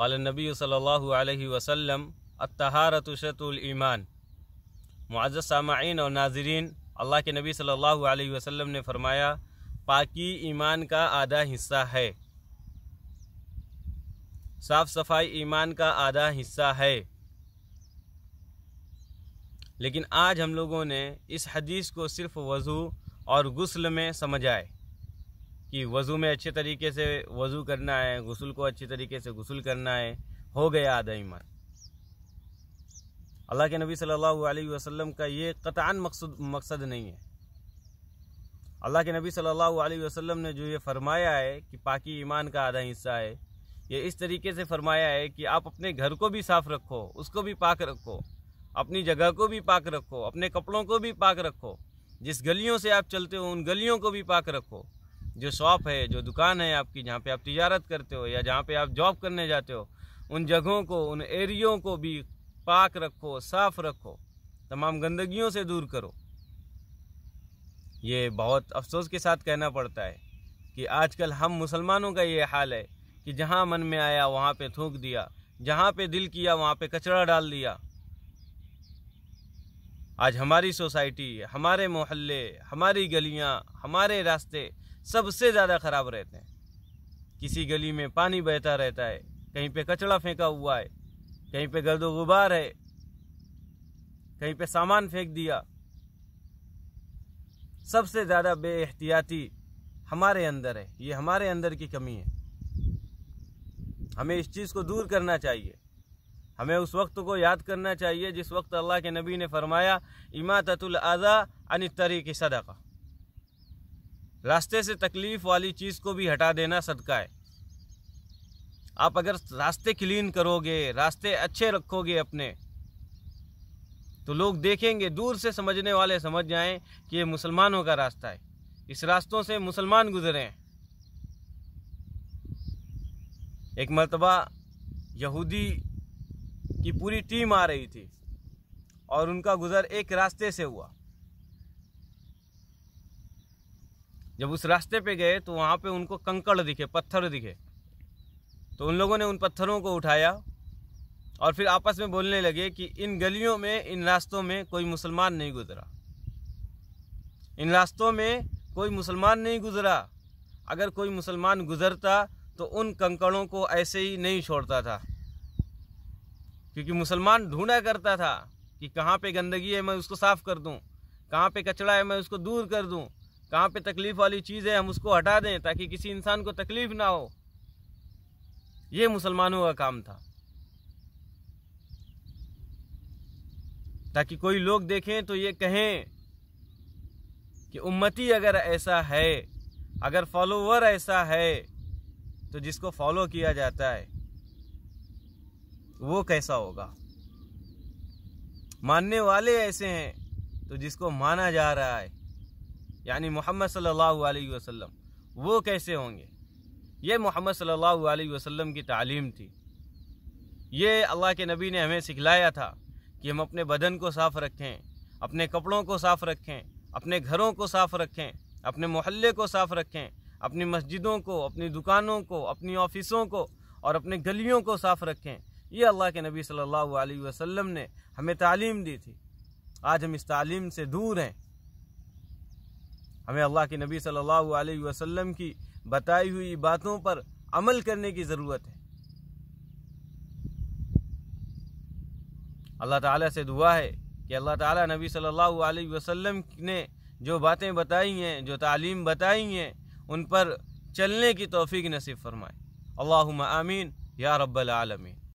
नबी सल्लल्लाहु अलैहि वसल्लम अतहारतुशतुलईमान मुआज़ सामाइन और नाजरीन अल्लाह के नबी सल्लल्लाहु अलैहि वसल्लम ने फरमाया पाकि ईमान का आधा हिस्सा है साफ़ सफाई ईमान का आधा हिस्सा है लेकिन आज हम लोगों ने इस हदीस को सिर्फ वज़ू और गसल में समझाए कि वज़ू में अच्छे तरीके से वज़ू करना है गसल को अच्छे तरीके से गसल करना है हो गया आधा ईमान अल्लाह के नबी सल्लल्लाहु अलैहि वसल्लम का ये कतान मकसद मकसद नहीं है अल्लाह के नबी सल्लल्लाहु अलैहि वसल्लम ने जो ये फरमाया है कि पाकि ईमान का आधा हिस्सा है ये इस तरीके से फरमाया है कि आप अपने घर को भी साफ़ रखो उसको भी पाक रखो अपनी जगह को भी पाक रखो अपने कपड़ों को भी पाक रखो जिस गलियों से आप चलते हो उन गलियों को भी पाक रखो जो शॉप है जो दुकान है आपकी जहाँ पे आप तजारत करते हो या जहाँ पे आप जॉब करने जाते हो उन जगहों को उन एरियो को भी पाक रखो साफ रखो तमाम गंदगियों से दूर करो ये बहुत अफसोस के साथ कहना पड़ता है कि आजकल हम मुसलमानों का ये हाल है कि जहाँ मन में आया वहाँ पे थूक दिया जहाँ पे दिल किया वहाँ पे कचरा डाल दिया आज हमारी सोसाइटी हमारे मोहल्ले हमारी गलियाँ हमारे रास्ते सबसे ज़्यादा ख़राब रहते हैं किसी गली में पानी बहता रहता है कहीं पे कचड़ा फेंका हुआ है कहीं पे गर्दो गुबार है कहीं पे सामान फेंक दिया सबसे ज़्यादा एहतियाती हमारे अंदर है ये हमारे अंदर की कमी है हमें इस चीज़ को दूर करना चाहिए हमें उस वक्त को याद करना चाहिए जिस वक्त अल्लाह के नबी ने फरमाया इमातुल आज़ा अन तरीक़ का रास्ते से तकलीफ़ वाली चीज़ को भी हटा देना सदका है आप अगर रास्ते क्लीन करोगे रास्ते अच्छे रखोगे अपने तो लोग देखेंगे दूर से समझने वाले समझ जाएं कि ये मुसलमानों का रास्ता है इस रास्तों से मुसलमान गुजरे हैं एक मरतबा यहूदी की पूरी टीम आ रही थी और उनका गुज़र एक रास्ते से हुआ जब उस रास्ते पे गए तो वहाँ पे उनको कंकड़ दिखे पत्थर दिखे तो उन लोगों ने उन पत्थरों को उठाया और फिर आपस में बोलने लगे कि इन गलियों में इन रास्तों में कोई मुसलमान नहीं गुजरा इन रास्तों में कोई मुसलमान नहीं गुजरा अगर कोई मुसलमान गुजरता तो उन कंकड़ों को ऐसे ही नहीं छोड़ता था क्योंकि मुसलमान ढूंढा करता था कि कहाँ पे गंदगी है मैं उसको साफ़ कर दूँ कहाँ पे कचरा है मैं उसको दूर कर दूँ कहाँ पे तकलीफ वाली चीज़ है हम उसको हटा दें ताकि किसी इंसान को तकलीफ ना हो ये मुसलमानों का काम था ताकि कोई लोग देखें तो ये कहें कि उम्मती अगर ऐसा है अगर फॉलोवर ऐसा है तो जिसको फॉलो किया जाता है वो कैसा होगा मानने वाले ऐसे हैं तो जिसको माना जा रहा है यानी मोहम्मद सल्लल्लाहु अलैहि वसल्लम वो कैसे होंगे ये मोहम्मद सल्लल्लाहु अलैहि वसल्लम की तालीम थी ये अल्लाह के नबी ने हमें सिखलाया था कि हम अपने बदन को साफ़ रखें अपने कपड़ों को साफ़ रखें अपने घरों को साफ़ रखें अपने मोहल्ले को साफ़ रखें अपनी मस्जिदों को अपनी दुकानों को अपनी ऑफिसों को और अपने गलियों को साफ़ रखें ये अल्लाह के नबी सल्लल्लाहु अलैहि वसल्लम ने हमें तालीम दी थी आज हम इस तालीम से दूर हैं हमें अल्लाह के नबी सल्लल्लाहु अलैहि वसल्लम की बताई हुई बातों पर अमल करने की ज़रूरत है अल्लाह ताला से दुआ है कि अल्लाह ताला नबी सल्लल्लाहु अलैहि वसल्लम ने जो बातें बताई हैं जो तालीम बताई हैं उन पर चलने की तोफ़ी नसीब फरमाए अल्लाह आमीन या रब्बल आलमीन